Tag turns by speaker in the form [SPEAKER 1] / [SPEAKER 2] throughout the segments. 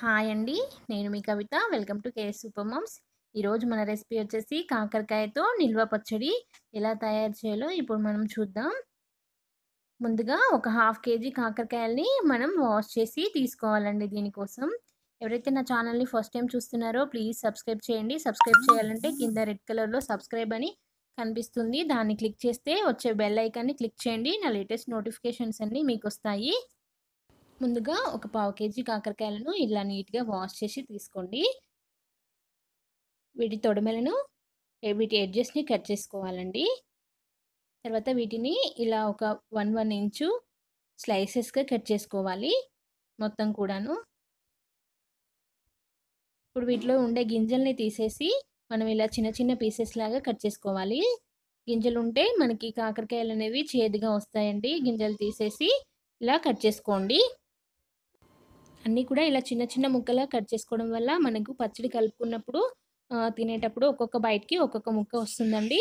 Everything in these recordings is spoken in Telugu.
[SPEAKER 1] హాయ్ అండి నేను మీ Kavitha welcome to KS super moms ఈరోజు మన రెసిపీ వచ్చేసి కాకరకాయతో నిల్వ పచ్చడి ఎలా తయారు చేయాలో ఇప్పుడు మనం చూద్దాం ముందుగా ఒక హాఫ్ కేజీ కాకరకాయల్ని మనం వాష్ చేసి తీసుకోవాలండి దీనికోసం ఎవరైతే నా ఛానల్ని ఫస్ట్ టైం చూస్తున్నారో ప్లీజ్ సబ్స్క్రైబ్ చేయండి సబ్స్క్రైబ్ చేయాలంటే కింద రెడ్ కలర్లో సబ్స్క్రైబ్ అని కనిపిస్తుంది దాన్ని క్లిక్ చేస్తే వచ్చే బెల్ ఐకాన్ని క్లిక్ చేయండి నా లేటెస్ట్ నోటిఫికేషన్స్ అన్నీ మీకు వస్తాయి ముందుగా ఒక పావు కేజీ కాకరకాయలను ఇలా నీట్గా వాష్ చేసి తీసుకోండి వీటి తొడమలను వీటి ఎడ్జెస్ని కట్ చేసుకోవాలండి తర్వాత వీటిని ఇలా ఒక వన్ వన్ ఇంచు స్లైసెస్గా కట్ చేసుకోవాలి మొత్తం కూడాను ఇప్పుడు వీటిలో ఉండే గింజల్ని తీసేసి మనం ఇలా చిన్న చిన్న పీసెస్ లాగా కట్ చేసుకోవాలి గింజలు ఉంటే మనకి కాకరకాయలు అనేవి చేదుగా వస్తాయండి గింజలు తీసేసి ఇలా కట్ చేసుకోండి అన్నీ కూడా ఇలా చిన్న చిన్న ముక్కలా కట్ చేసుకోవడం వల్ల మనకు పచ్చడి కలుపుకున్నప్పుడు తినేటప్పుడు ఒక్కొక్క బయటికి ఒక్కొక్క ముక్క వస్తుందండి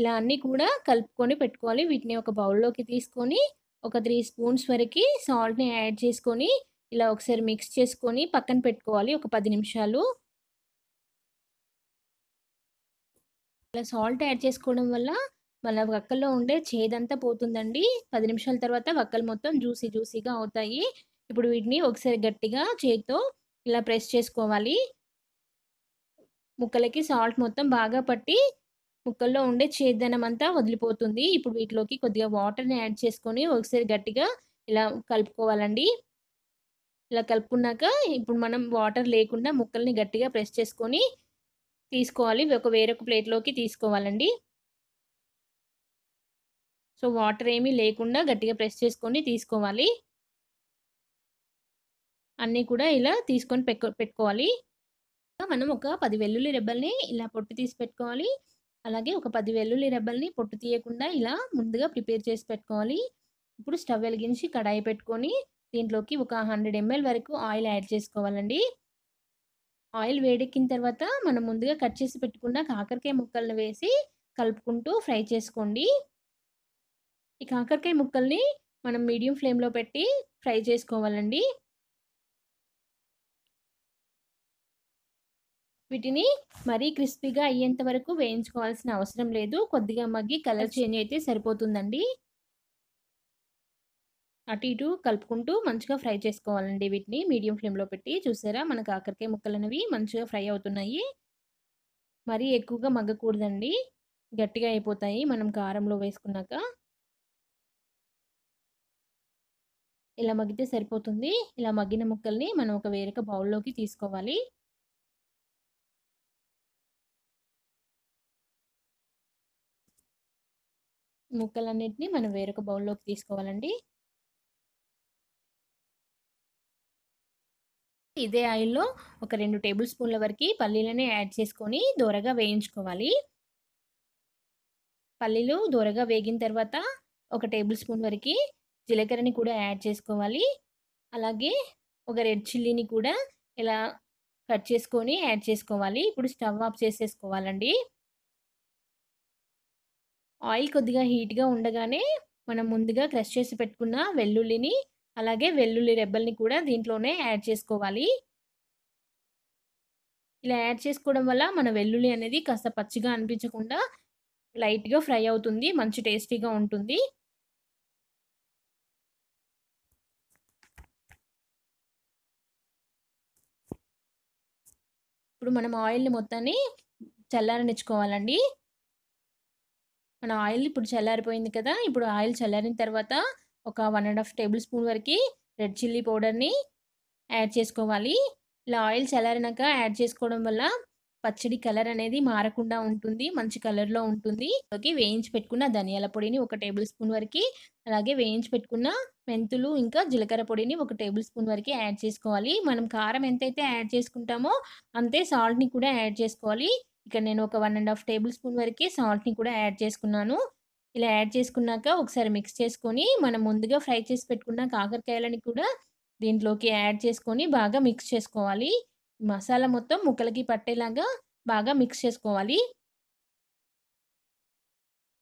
[SPEAKER 1] ఇలా అన్నీ కూడా కలుపుకొని పెట్టుకోవాలి వీటిని ఒక బౌల్లోకి తీసుకొని ఒక త్రీ స్పూన్స్ వరకు సాల్ట్ని యాడ్ చేసుకొని ఇలా ఒకసారి మిక్స్ చేసుకొని పక్కన పెట్టుకోవాలి ఒక పది నిమిషాలు ఇలా సాల్ట్ యాడ్ చేసుకోవడం వల్ల మన వక్కల్లో ఉండే చేదంతా పోతుందండి పది నిమిషాల తర్వాత వక్కలు మొత్తం జ్యూసీ జ్యూసీగా అవుతాయి ఇప్పుడు వీటిని ఒకసారి గట్టిగా చేతితో ఇలా ప్రెస్ చేసుకోవాలి ముక్కలకి సాల్ట్ మొత్తం బాగా పట్టి ముక్కల్లో ఉండే చేదనం అంతా వదిలిపోతుంది ఇప్పుడు వీటిలోకి కొద్దిగా వాటర్ని యాడ్ చేసుకొని ఒకసారి గట్టిగా ఇలా కలుపుకోవాలండి ఇలా కలుపుకున్నాక ఇప్పుడు మనం వాటర్ లేకుండా ముక్కల్ని గట్టిగా ప్రెస్ చేసుకొని తీసుకోవాలి ఒక వేరొక ప్లేట్లోకి తీసుకోవాలండి సో వాటర్ ఏమీ లేకుండా గట్టిగా ప్రెస్ చేసుకొని తీసుకోవాలి అన్నీ కూడా ఇలా తీసుకొని పెట్టుకోవాలి మనం ఒక పది వెల్లుల్లి రెబ్బల్ని ఇలా పొట్టు తీసి పెట్టుకోవాలి అలాగే ఒక పది వెల్లుల్లి రెబ్బల్ని పొట్టు తీయకుండా ఇలా ముందుగా ప్రిపేర్ చేసి పెట్టుకోవాలి ఇప్పుడు స్టవ్ వెలిగించి కడాయి పెట్టుకొని దీంట్లోకి ఒక హండ్రెడ్ ఎంఎల్ వరకు ఆయిల్ యాడ్ చేసుకోవాలండి ఆయిల్ వేడెక్కిన తర్వాత మనం ముందుగా కట్ చేసి పెట్టుకున్న కాకరకాయ ముక్కలను వేసి కలుపుకుంటూ ఫ్రై చేసుకోండి ఈ కాకరకాయ ముక్కల్ని మనం మీడియం ఫ్లేమ్లో పెట్టి ఫ్రై చేసుకోవాలండి వీటిని మరీ క్రిస్పీగా అయ్యేంత వరకు వేయించుకోవాల్సిన అవసరం లేదు కొద్దిగా మగ్గి కలర్ చేంజ్ అయితే సరిపోతుందండి అటు ఇటు కలుపుకుంటూ మంచిగా ఫ్రై చేసుకోవాలండి వీటిని మీడియం ఫ్లేమ్లో పెట్టి చూసారా మనకు కాకరకాయ ముక్కలు అనేవి మంచిగా ఫ్రై అవుతున్నాయి మరీ ఎక్కువగా మగ్గకూడదండి గట్టిగా అయిపోతాయి మనం కారంలో వేసుకున్నాక ఇలా మగ్గితే సరిపోతుంది ఇలా మగ్గిన ముక్కల్ని మనం ఒక వేరొక బౌల్లోకి తీసుకోవాలి ముక్కలన్నింటినీ మనం వేరొక బౌల్లోకి తీసుకోవాలండి ఇదే ఆయిల్లో ఒక రెండు టేబుల్ స్పూన్ల వరకు పల్లీలని యాడ్ చేసుకొని దూరగా వేయించుకోవాలి పల్లీలు దూరగా వేగిన తర్వాత ఒక టేబుల్ స్పూన్ వరకు జీలకర్రని కూడా యాడ్ చేసుకోవాలి అలాగే ఒక రెడ్ చిల్లీని కూడా ఇలా కట్ చేసుకొని యాడ్ చేసుకోవాలి ఇప్పుడు స్టవ్ ఆఫ్ చేసేసుకోవాలండి ఆయిల్ కొద్దిగా హీట్గా ఉండగానే మనం ముందుగా క్రష్ చేసి పెట్టుకున్న వెల్లుల్లిని అలాగే వెల్లుల్లి రెబ్బల్ని కూడా దీంట్లోనే యాడ్ చేసుకోవాలి ఇలా యాడ్ చేసుకోవడం వల్ల మన వెల్లుల్లి అనేది కాస్త పచ్చిగా అనిపించకుండా లైట్గా ఫ్రై అవుతుంది మంచి టేస్టీగా ఉంటుంది ఇప్పుడు మనం ఆయిల్ని మొత్తాన్ని చల్లారనిచ్చుకోవాలండి మన ఆయిల్ ఇప్పుడు చల్లారిపోయింది కదా ఇప్పుడు ఆయిల్ చల్లారిన తర్వాత ఒక one and half tablespoon వరకు రెడ్ చిల్లీ పౌడర్ని యాడ్ చేసుకోవాలి ఇలా ఆయిల్ చల్లారినాక యాడ్ చేసుకోవడం వల్ల పచ్చడి కలర్ అనేది మారకుండా ఉంటుంది మంచి కలర్లో ఉంటుంది అలాగే వేయించి పెట్టుకున్న ధనియాల పొడిని ఒక టేబుల్ స్పూన్ వరకు అలాగే వేయించి పెట్టుకున్న మెంతులు ఇంకా జీలకర్ర పొడిని ఒక టేబుల్ స్పూన్ వరకు యాడ్ చేసుకోవాలి మనం కారం ఎంతైతే యాడ్ చేసుకుంటామో అంతే సాల్ట్ని కూడా యాడ్ చేసుకోవాలి ఇక్కడ నేను ఒక one and half tablespoon వరకు సాల్ట్ని కూడా యాడ్ చేసుకున్నాను ఇలా యాడ్ చేసుకున్నాక ఒకసారి మిక్స్ చేసుకొని మనం ముందుగా ఫ్రై చేసి పెట్టుకున్న కాకరకాయలని కూడా దీంట్లోకి యాడ్ చేసుకొని బాగా మిక్స్ చేసుకోవాలి మసాలా మొత్తం ముక్కలకి పట్టేలాగా బాగా మిక్స్ చేసుకోవాలి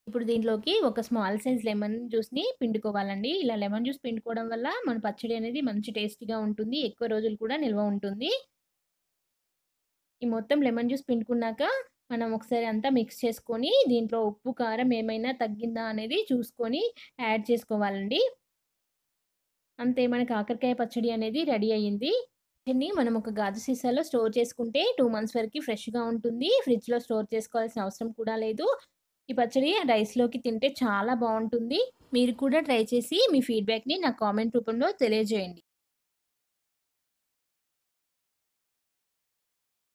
[SPEAKER 1] ఇప్పుడు దీంట్లోకి ఒక స్మాల్ సైజ్ లెమన్ జ్యూస్ని పిండుకోవాలండి ఇలా లెమన్ జ్యూస్ పిండుకోవడం వల్ల మన పచ్చడి అనేది మంచి టేస్టీగా ఉంటుంది ఎక్కువ రోజులు కూడా నిల్వ ఉంటుంది ఈ మొత్తం లెమన్ జ్యూస్ పిండుకున్నాక మనం ఒకసారి అంతా మిక్స్ చేసుకొని దీంట్లో ఉప్పు కారం ఏమైనా తగ్గిందా అనేది చూసుకొని యాడ్ చేసుకోవాలండి అంతే మన కాకరకాయ పచ్చడి అనేది రెడీ అయ్యింది దీన్ని మనం ఒక గాజు సీసాలో స్టోర్ చేసుకుంటే టూ మంత్స్ వరకు ఫ్రెష్గా ఉంటుంది ఫ్రిడ్జ్లో స్టోర్ చేసుకోవాల్సిన అవసరం కూడా లేదు ఈ పచ్చడి రైస్లోకి తింటే చాలా బాగుంటుంది మీరు కూడా ట్రై చేసి మీ ఫీడ్బ్యాక్ని నా కామెంట్ రూపంలో తెలియజేయండి